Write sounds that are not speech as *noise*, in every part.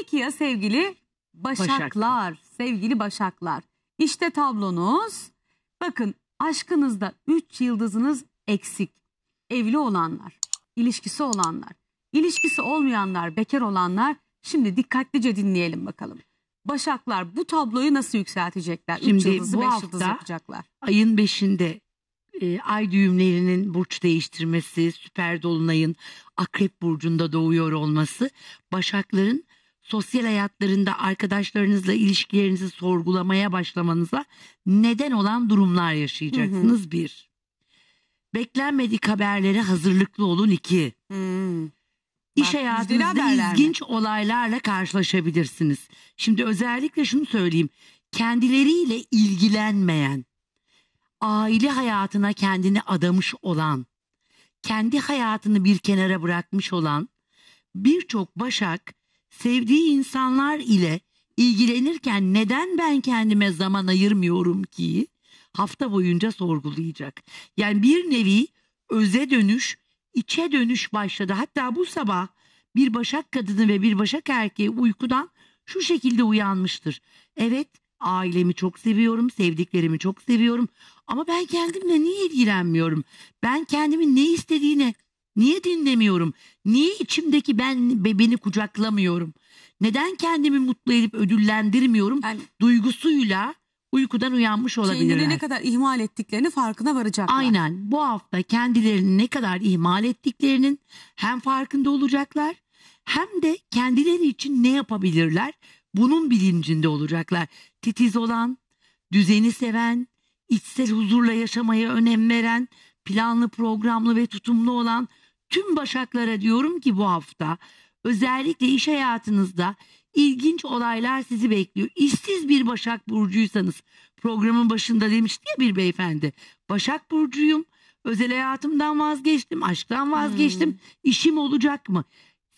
Peki ya sevgili başaklar, Başak. sevgili başaklar. İşte tablonuz. Bakın aşkınızda 3 yıldızınız eksik. Evli olanlar, ilişkisi olanlar, ilişkisi olmayanlar, bekar olanlar. Şimdi dikkatlice dinleyelim bakalım. Başaklar bu tabloyu nasıl yükseltecekler? Şimdi yıldızı, bu beş hafta yapacaklar. ayın 5'inde e, ay düğümlerinin burç değiştirmesi, süper dolunayın akrep burcunda doğuyor olması başakların sosyal hayatlarında arkadaşlarınızla ilişkilerinizi sorgulamaya başlamanıza neden olan durumlar yaşayacaksınız hı hı. bir. Beklenmedik haberlere hazırlıklı olun iki. Hmm. İş Bak, hayatınızda ilginç mi? olaylarla karşılaşabilirsiniz. Şimdi özellikle şunu söyleyeyim. Kendileriyle ilgilenmeyen, aile hayatına kendini adamış olan, kendi hayatını bir kenara bırakmış olan birçok başak sevdiği insanlar ile ilgilenirken neden ben kendime zaman ayırmıyorum ki? Hafta boyunca sorgulayacak. Yani bir nevi öze dönüş, içe dönüş başladı. Hatta bu sabah bir başak kadını ve bir başak erkeği uykudan şu şekilde uyanmıştır. Evet ailemi çok seviyorum, sevdiklerimi çok seviyorum ama ben kendimle niye ilgilenmiyorum? Ben kendimin ne istediğine Niye dinlemiyorum? Niye içimdeki ben beni kucaklamıyorum? Neden kendimi mutlu edip ödüllendirmiyorum? Yani, Duygusuyla uykudan uyanmış olabilirler. Kendini ne kadar ihmal ettiklerini farkına varacaklar. Aynen bu hafta kendilerini ne kadar ihmal ettiklerinin hem farkında olacaklar hem de kendileri için ne yapabilirler bunun bilincinde olacaklar. Titiz olan, düzeni seven, içsel huzurla yaşamaya önem veren, planlı programlı ve tutumlu olan tüm başaklara diyorum ki bu hafta özellikle iş hayatınızda ilginç olaylar sizi bekliyor. İşsiz bir Başak Burcu'ysanız programın başında demişti ya bir beyefendi. Başak Burcu'yum özel hayatımdan vazgeçtim, aşktan vazgeçtim, hmm. işim olacak mı?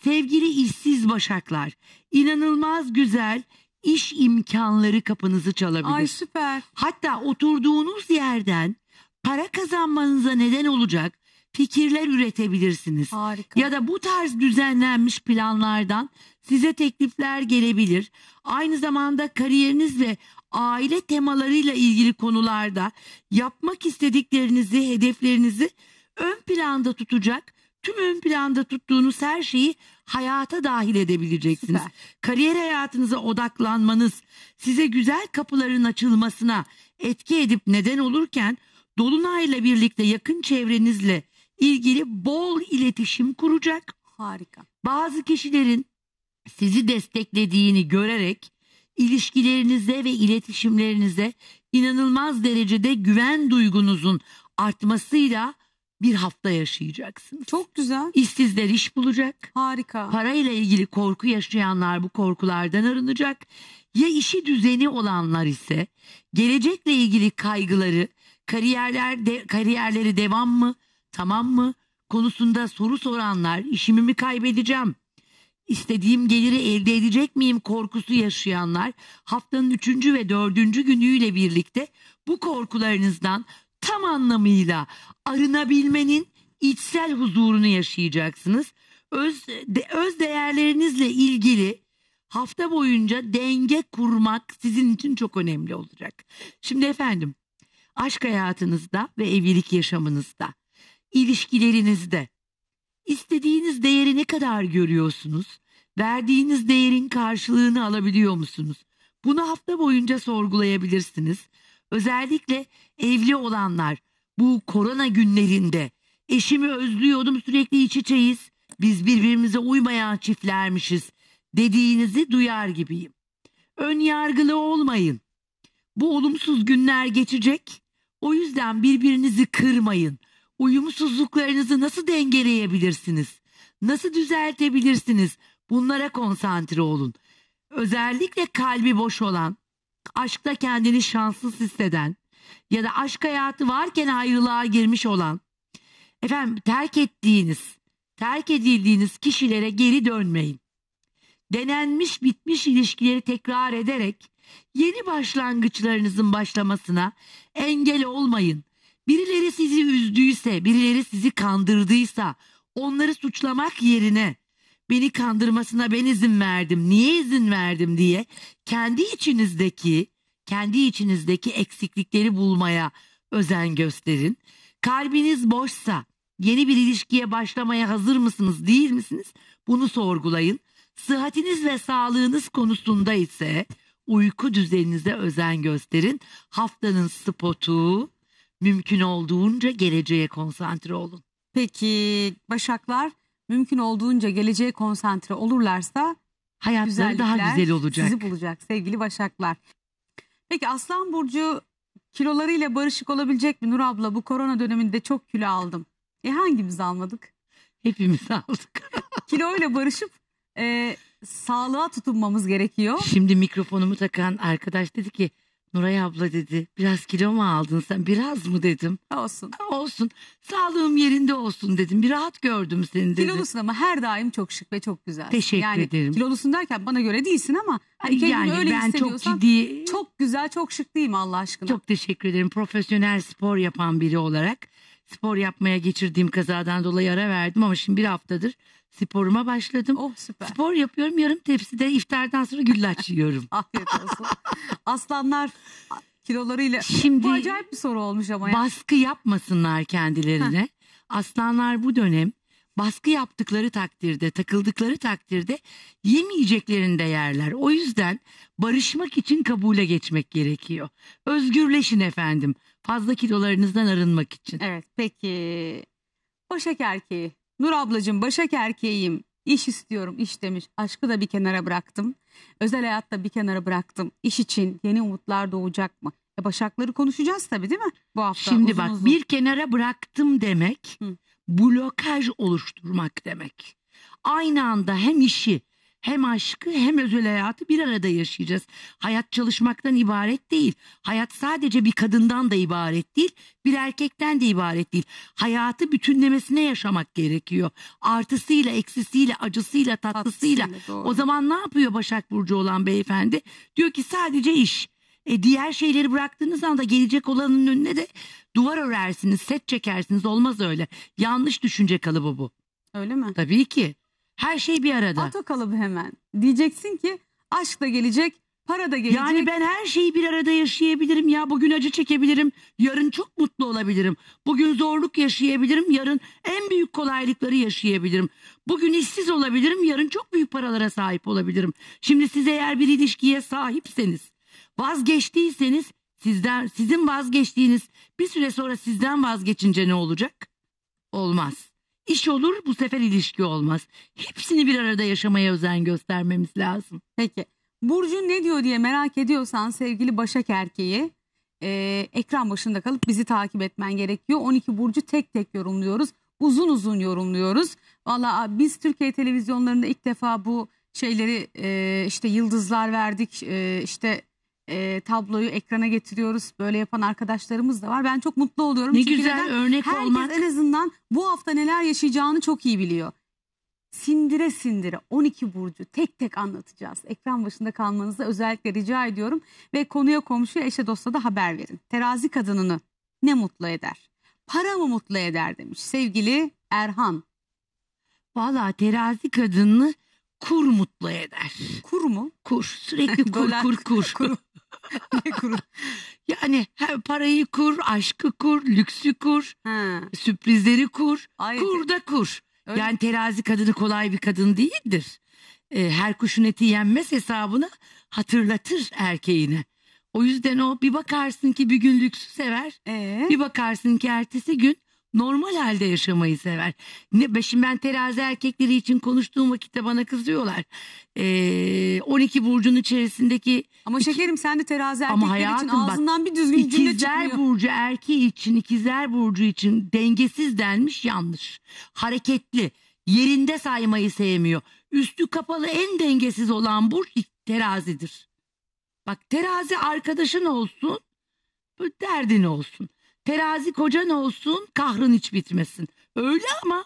Sevgili işsiz başaklar, inanılmaz güzel iş imkanları kapınızı çalabilir. Ay süper. Hatta oturduğunuz yerden para kazanmanıza neden olacak fikirler üretebilirsiniz. Harika. Ya da bu tarz düzenlenmiş planlardan size teklifler gelebilir. Aynı zamanda kariyeriniz ve aile temalarıyla ilgili konularda yapmak istediklerinizi, hedeflerinizi ön planda tutacak, tüm ön planda tuttuğunuz her şeyi hayata dahil edebileceksiniz. Süper. Kariyer hayatınıza odaklanmanız size güzel kapıların açılmasına etki edip neden olurken dolunayla birlikte yakın çevrenizle ilgili bol iletişim kuracak. Harika. Bazı kişilerin sizi desteklediğini görerek ilişkilerinize ve iletişimlerinize inanılmaz derecede güven duygunuzun artmasıyla bir hafta yaşayacaksınız. Çok güzel. İşsizler iş bulacak. Harika. Parayla ilgili korku yaşayanlar bu korkulardan arınacak. Ya işi düzeni olanlar ise gelecekle ilgili kaygıları, kariyerler de, kariyerleri devam mı, tamam mı? Konusunda soru soranlar işimi mi kaybedeceğim? İstediğim geliri elde edecek miyim korkusu yaşayanlar haftanın üçüncü ve dördüncü günüyle birlikte bu korkularınızdan tam anlamıyla arınabilmenin içsel huzurunu yaşayacaksınız. Öz, de, öz değerlerinizle ilgili hafta boyunca denge kurmak sizin için çok önemli olacak. Şimdi efendim aşk hayatınızda ve evlilik yaşamınızda ilişkilerinizde. istediğiniz değeri ne kadar görüyorsunuz? Verdiğiniz değerin karşılığını alabiliyor musunuz? Bunu hafta boyunca sorgulayabilirsiniz. Özellikle evli olanlar bu korona günlerinde eşimi özlüyordum sürekli iç içeyiz. Biz birbirimize uymayan çiftlermişiz dediğinizi duyar gibiyim. Ön yargılı olmayın. Bu olumsuz günler geçecek. O yüzden birbirinizi kırmayın. Uyumsuzluklarınızı nasıl dengeleyebilirsiniz? Nasıl düzeltebilirsiniz? Bunlara konsantre olun. Özellikle kalbi boş olan, aşkta kendini şanssız hisseden ya da aşk hayatı varken ayrılığa girmiş olan, efendim terk ettiğiniz, terk edildiğiniz kişilere geri dönmeyin. Denenmiş bitmiş ilişkileri tekrar ederek yeni başlangıçlarınızın başlamasına engel olmayın. Birileri sizi üzdüyse, birileri sizi kandırdıysa onları suçlamak yerine beni kandırmasına ben izin verdim, niye izin verdim diye kendi içinizdeki, kendi içinizdeki eksiklikleri bulmaya özen gösterin. Kalbiniz boşsa yeni bir ilişkiye başlamaya hazır mısınız, değil misiniz? Bunu sorgulayın. Sıhhatiniz ve sağlığınız konusunda ise uyku düzeninize özen gösterin. Haftanın spotu Mümkün olduğunca geleceğe konsantre olun. Peki Başaklar mümkün olduğunca geleceğe konsantre olurlarsa Hayatları daha güzel olacak. sizi bulacak sevgili Başaklar. Peki Aslan Burcu kilolarıyla barışık olabilecek mi Nur abla? Bu korona döneminde çok kilo aldım. E hangimiz almadık? Hepimiz aldık. *laughs* Kiloyla barışıp e, sağlığa tutunmamız gerekiyor. Şimdi mikrofonumu takan arkadaş dedi ki Nuray abla dedi biraz kilo mu aldın sen biraz mı dedim. Olsun. Olsun sağlığım yerinde olsun dedim bir rahat gördüm seni dedim Kilolusun ama her daim çok şık ve çok güzel. Teşekkür yani, ederim. Kilolusun derken bana göre değilsin ama hani kendini yani, öyle ben çok ciddi. Çok güzel çok şık değil mi Allah aşkına? Çok teşekkür ederim profesyonel spor yapan biri olarak spor yapmaya geçirdiğim kazadan dolayı ara verdim ama şimdi bir haftadır sporuma başladım. Oh süper. Spor yapıyorum yarım tepside iftardan sonra güllaç yiyorum. *laughs* Afiyet olsun. Aslanlar kilolarıyla. Şimdi bu acayip bir soru olmuş ama. Ya. Baskı yapmasınlar kendilerine. Aslanlar bu dönem baskı yaptıkları takdirde, takıldıkları takdirde yemeyeceklerini de yerler. O yüzden barışmak için kabule geçmek gerekiyor. Özgürleşin efendim. Fazla kilolarınızdan arınmak için. Evet peki. Başak erkeği. Nur ablacığım başak erkeğiyim. İş istiyorum iş demiş. Aşkı da bir kenara bıraktım. Özel hayat da bir kenara bıraktım. İş için yeni umutlar doğacak mı? E başakları konuşacağız tabii değil mi bu hafta? Şimdi uzun bak uzun. bir kenara bıraktım demek. Hı blokaj oluşturmak demek. Aynı anda hem işi hem aşkı hem özel hayatı bir arada yaşayacağız. Hayat çalışmaktan ibaret değil. Hayat sadece bir kadından da ibaret değil, bir erkekten de ibaret değil. Hayatı bütünlemesine yaşamak gerekiyor. Artısıyla, eksisiyle, acısıyla, tatlısıyla. Tatlısıyla o zaman ne yapıyor Başak Burcu olan beyefendi? Diyor ki sadece iş. E, diğer şeyleri bıraktığınız anda gelecek olanın önüne de duvar örersiniz, set çekersiniz. Olmaz öyle. Yanlış düşünce kalıbı bu. Öyle mi? Tabii ki. Her şey bir arada. Ato kalıbı hemen. Diyeceksin ki aşk da gelecek, para da gelecek. Yani ben her şeyi bir arada yaşayabilirim ya. Bugün acı çekebilirim, yarın çok mutlu olabilirim. Bugün zorluk yaşayabilirim, yarın en büyük kolaylıkları yaşayabilirim. Bugün işsiz olabilirim, yarın çok büyük paralara sahip olabilirim. Şimdi siz eğer bir ilişkiye sahipseniz Vazgeçtiyseniz sizden sizin vazgeçtiğiniz bir süre sonra sizden vazgeçince ne olacak? Olmaz. İş olur bu sefer ilişki olmaz. Hepsini bir arada yaşamaya özen göstermemiz lazım. Peki. Burcu ne diyor diye merak ediyorsan sevgili Başak erkeği e, ekran başında kalıp bizi takip etmen gerekiyor. 12 Burcu tek tek yorumluyoruz. Uzun uzun yorumluyoruz. Valla biz Türkiye televizyonlarında ilk defa bu şeyleri e, işte yıldızlar verdik e, işte e, tabloyu ekrana getiriyoruz. Böyle yapan arkadaşlarımız da var. Ben çok mutlu oluyorum. Ne Çünkü güzel neden? örnek Herkes olmak. en azından bu hafta neler yaşayacağını çok iyi biliyor. Sindire sindire 12 burcu tek tek anlatacağız. Ekran başında kalmanızı özellikle rica ediyorum. Ve konuya komşuya eşe dosta da haber verin. Terazi kadınını ne mutlu eder? Para mı mutlu eder demiş sevgili Erhan. Valla terazi kadını kur mutlu eder. Kur mu? Kur. Sürekli *laughs* kur kur kur. kur. ne *laughs* kuru? Yani hem parayı kur, aşkı kur, lüksü kur, ha. sürprizleri kur. Ay, kur da kur. Öyle. Yani terazi kadını kolay bir kadın değildir. Ee, her kuşun eti yenmez hesabını hatırlatır erkeğine. O yüzden o bir bakarsın ki bir gün lüksü sever. Ee? Bir bakarsın ki ertesi gün normal halde yaşamayı sever. Ne, şimdi ben terazi erkekleri için konuştuğum vakitte bana kızıyorlar. Ee, 12 burcun içerisindeki... Ama şekerim sen de terazi erkekler ama hayatım, için ağzından bak, bir düzgün cümle çıkmıyor. İkizler burcu erkeği için, ikizler burcu için dengesiz denmiş yanlış. Hareketli, yerinde saymayı sevmiyor. Üstü kapalı en dengesiz olan burç terazidir. Bak terazi arkadaşın olsun, derdin olsun. Terazi kocan olsun kahrın hiç bitmesin. Öyle ama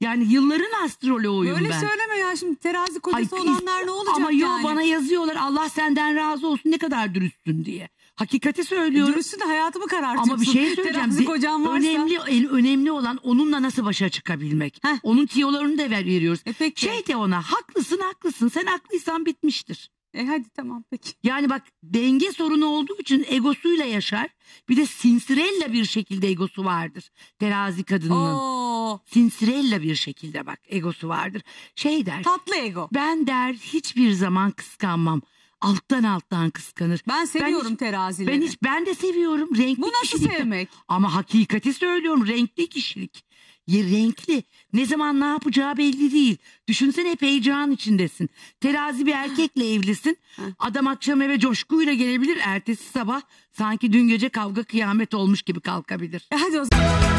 yani yılların astroloğuyum Böyle ben. söyleme ya şimdi terazi kocası Ay, olanlar ne olacak ama yo, bana yazıyorlar Allah senden razı olsun ne kadar dürüstsün diye. Hakikati söylüyorum. E, dürüstsün de hayatımı karartıyorsun. Ama bir şey *laughs* söyleyeceğim. Terazi kocam varsa. Önemli, önemli olan onunla nasıl başa çıkabilmek. Heh. Onun tiyolarını da ver, veriyoruz. E peki. Şey de ona haklısın haklısın sen haklıysan bitmiştir. E hadi tamam peki. Yani bak denge sorunu olduğu için egosuyla yaşar. Bir de sinsirella bir şekilde egosu vardır. Terazi kadının. Oo. Sinsirella bir şekilde bak egosu vardır. Şey der. Tatlı ego. Ben der hiçbir zaman kıskanmam. Alttan alttan kıskanır. Ben seviyorum ben hiç, terazileri. Ben hiç ben de seviyorum renkli Bu nasıl kişilik. sevmek? Ama hakikati söylüyorum renkli kişilik renkli. Ne zaman ne yapacağı belli değil. Düşünsene hep heyecan içindesin. Terazi bir erkekle evlisin. Adam akşam eve coşkuyla gelebilir. Ertesi sabah sanki dün gece kavga kıyamet olmuş gibi kalkabilir. Hadi o zaman.